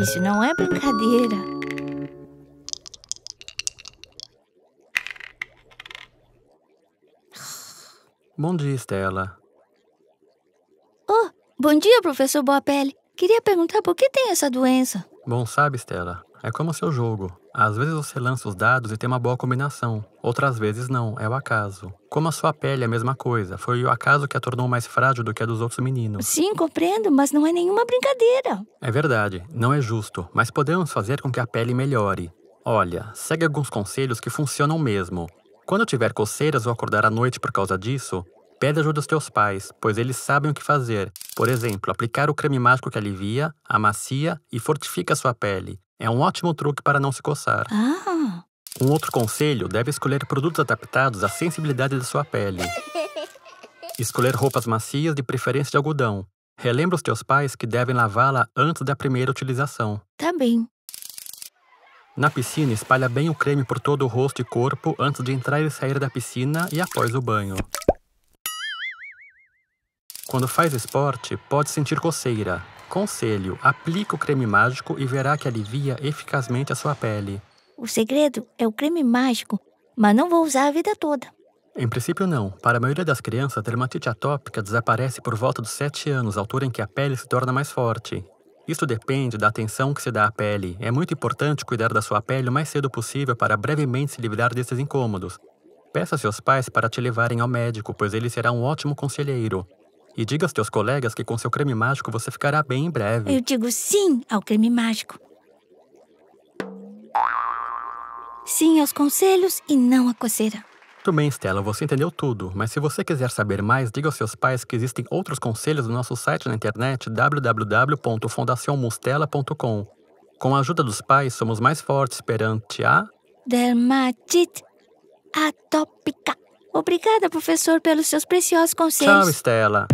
Isso não é brincadeira. Bom dia, Estela. Oh, bom dia, professor Boa Pele. Queria perguntar por que tem essa doença. Bom, sabe, Estela, é como seu jogo. Às vezes você lança os dados e tem uma boa combinação, outras vezes não, é o acaso. Como a sua pele é a mesma coisa, foi o acaso que a tornou mais frágil do que a dos outros meninos. Sim, compreendo, mas não é nenhuma brincadeira. É verdade, não é justo, mas podemos fazer com que a pele melhore. Olha, segue alguns conselhos que funcionam mesmo. Quando tiver coceiras ou acordar à noite por causa disso, pede ajuda aos teus pais, pois eles sabem o que fazer. Por exemplo, aplicar o creme mágico que alivia, amacia e fortifica a sua pele. É um ótimo truque para não se coçar. Ah. Um outro conselho deve escolher produtos adaptados à sensibilidade da sua pele. Escolher roupas macias, de preferência de algodão. Relembra os teus pais que devem lavá-la antes da primeira utilização. Tá bem. Na piscina, espalha bem o creme por todo o rosto e corpo antes de entrar e sair da piscina e após o banho. Quando faz esporte, pode sentir coceira. Conselho: aplique o creme mágico e verá que alivia eficazmente a sua pele. O segredo é o creme mágico, mas não vou usar a vida toda. Em princípio, não. Para a maioria das crianças, a dermatite atópica desaparece por volta dos 7 anos, altura em que a pele se torna mais forte. Isso depende da atenção que se dá à pele. É muito importante cuidar da sua pele o mais cedo possível para brevemente se livrar desses incômodos. Peça a seus pais para te levarem ao médico, pois ele será um ótimo conselheiro. E diga aos teus colegas que com seu creme mágico você ficará bem em breve. Eu digo sim ao creme mágico. Sim aos conselhos e não à coceira. Tudo bem, Stella, você entendeu tudo, mas se você quiser saber mais, diga aos seus pais que existem outros conselhos no nosso site na internet www.fundaçãomustela.com. Com a ajuda dos pais, somos mais fortes perante a dermatite atópica. Obrigada, professor, pelos seus preciosos conselhos. Tchau, Stella.